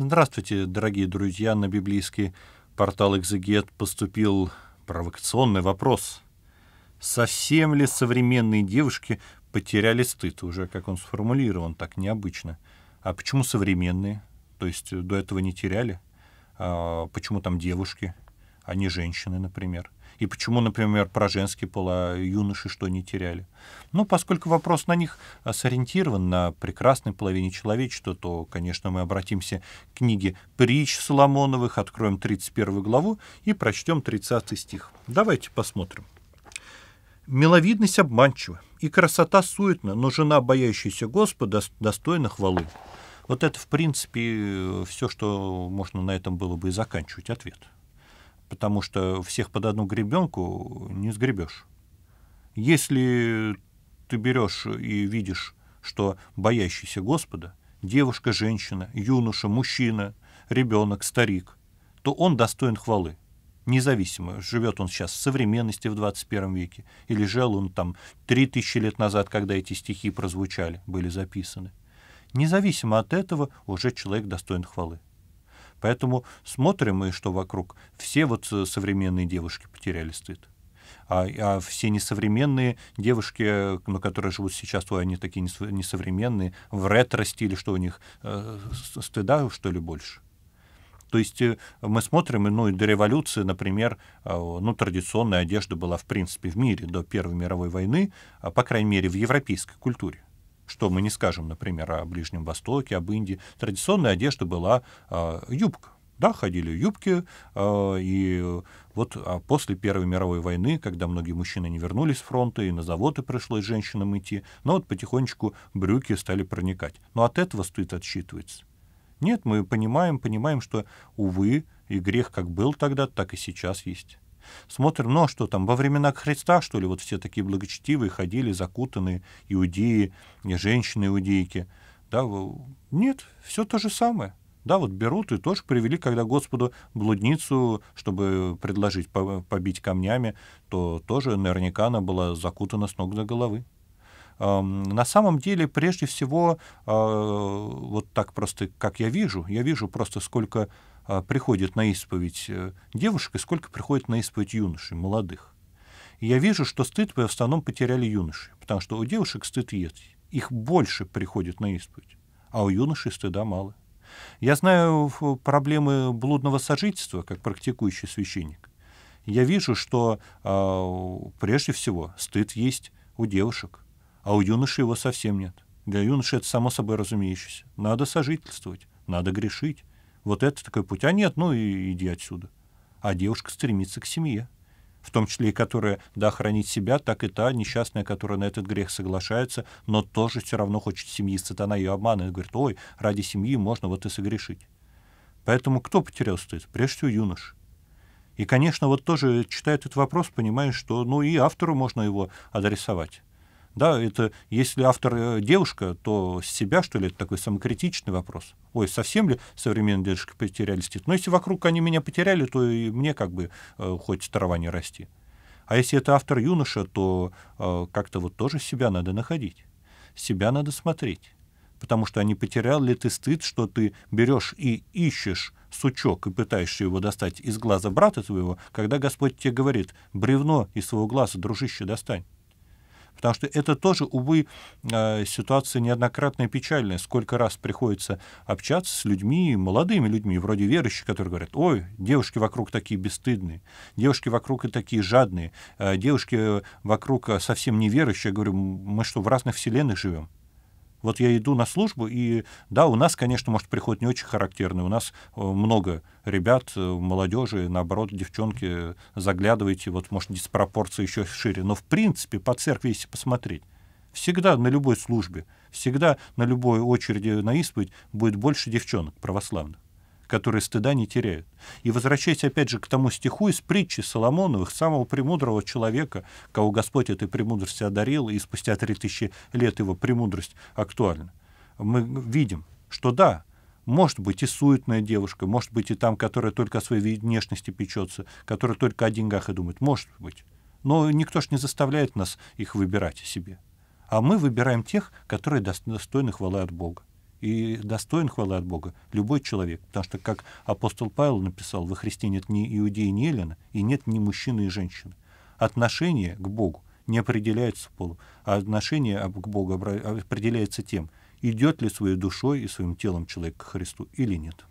Здравствуйте, дорогие друзья! На библейский портал «Экзегет» поступил провокационный вопрос. Совсем ли современные девушки потеряли стыд? Уже как он сформулирован, так необычно. А почему современные? То есть э, до этого не теряли? А почему там девушки, а не женщины, например? И почему, например, про женский пол, а юноши что не теряли? Ну, поскольку вопрос на них а, сориентирован на прекрасной половине человечества, то, конечно, мы обратимся к книге «Притч Соломоновых», откроем 31 главу и прочтем 30 стих. Давайте посмотрим. «Миловидность обманчива, и красота суетна, но жена, боящаяся Господа, достойна хвалы». Вот это, в принципе, э, все, что можно на этом было бы и заканчивать ответ потому что всех под одну гребенку не сгребешь. Если ты берешь и видишь, что боящийся Господа девушка, женщина, юноша, мужчина, ребенок, старик, то он достоин хвалы. Независимо, живет он сейчас в современности в 21 веке, или жил он там 3000 лет назад, когда эти стихи прозвучали, были записаны. Независимо от этого уже человек достоин хвалы. Поэтому смотрим мы, что вокруг. Все вот э, современные девушки потеряли стыд. А, а все несовременные девушки, э, ну, которые живут сейчас, то они такие несовременные, в ретро-стиле, что у них э, стыда, что ли, больше? То есть э, мы смотрим, ну и до революции, например, ну традиционная одежда была в принципе в мире до Первой мировой войны, а, по крайней мере в европейской культуре что мы не скажем, например, о Ближнем Востоке, об Индии, традиционная одежда была э, юбка. Да, ходили юбки, э, и вот а после Первой мировой войны, когда многие мужчины не вернулись с фронта, и на заводы пришлось женщинам идти, но ну вот потихонечку брюки стали проникать. Но от этого стоит отсчитывается. Нет, мы понимаем, понимаем, что, увы, и грех как был тогда, так и сейчас есть. Смотрим, ну а что там, во времена Христа, что ли, вот все такие благочестивые ходили, закутанные иудеи, женщины-иудейки. Да, нет, все то же самое. Да, вот берут и тоже привели, когда Господу блудницу, чтобы предложить побить камнями, то тоже наверняка она была закутана с ног до головы. На самом деле, прежде всего, а, вот так просто, как я вижу, я вижу просто сколько а, приходит на исповедь э, девушек и сколько приходит на исповедь юношей, молодых. И я вижу, что стыд в основном потеряли юноши, потому что у девушек стыд есть. Их больше приходит на исповедь, а у юношей стыда мало. Я знаю проблемы блудного сожительства, как практикующий священник. Я вижу, что э, прежде всего стыд есть у девушек, а у юноши его совсем нет. Для юноши это само собой разумеющееся. Надо сожительствовать, надо грешить, вот это такой путь. А нет, ну и иди отсюда. А девушка стремится к семье, в том числе и которая, да, хранит себя, так и та несчастная, которая на этот грех соглашается, но тоже все равно хочет семьи. Сатана ее обманывает, говорит, ой, ради семьи можно вот и согрешить. Поэтому кто потерял стыд? Прежде всего юнош. И, конечно, вот тоже читая этот вопрос, понимаешь, что ну и автору можно его адресовать. Да, это если автор э, девушка, то с себя, что ли, это такой самокритичный вопрос. Ой, совсем ли современные девушки потеряли стит? Но ну, если вокруг они меня потеряли, то и мне как бы э, хоть трава не расти. А если это автор юноша, то э, как-то вот тоже себя надо находить, себя надо смотреть. Потому что они а потерял ли ты стыд, что ты берешь и ищешь сучок и пытаешься его достать из глаза брата твоего, когда Господь тебе говорит, бревно из своего глаза, дружище, достань. Потому что это тоже, увы, э, ситуация неоднократная печальная. Сколько раз приходится общаться с людьми, молодыми людьми, вроде верующих, которые говорят, ой, девушки вокруг такие бесстыдные, девушки вокруг и такие жадные, э, девушки э, вокруг совсем неверующие. Я говорю, мы что, в разных вселенных живем? Вот я иду на службу, и да, у нас, конечно, может, приход не очень характерный. У нас э, много ребят, э, молодежи, наоборот, девчонки, заглядывайте, вот, может, диспропорция еще шире. Но, в принципе, по церкви, если посмотреть, всегда на любой службе, всегда на любой очереди на исповедь будет больше девчонок православных которые стыда не теряют. И возвращаясь опять же к тому стиху из притчи Соломоновых, самого премудрого человека, кого Господь этой премудрости одарил, и спустя три тысячи лет его премудрость актуальна, мы видим, что да, может быть и суетная девушка, может быть и там, которая только о своей внешности печется, которая только о деньгах и думает, может быть. Но никто ж не заставляет нас их выбирать себе. А мы выбираем тех, которые достойны хвалы от Бога. И достоин хвалы от Бога любой человек. Потому что, как апостол Павел написал, во Христе нет ни иудеи, ни елена, и нет ни мужчины и женщины. Отношение к Богу не определяется полом, а отношение к Богу определяется тем, идет ли своей душой и своим телом человек к Христу или нет.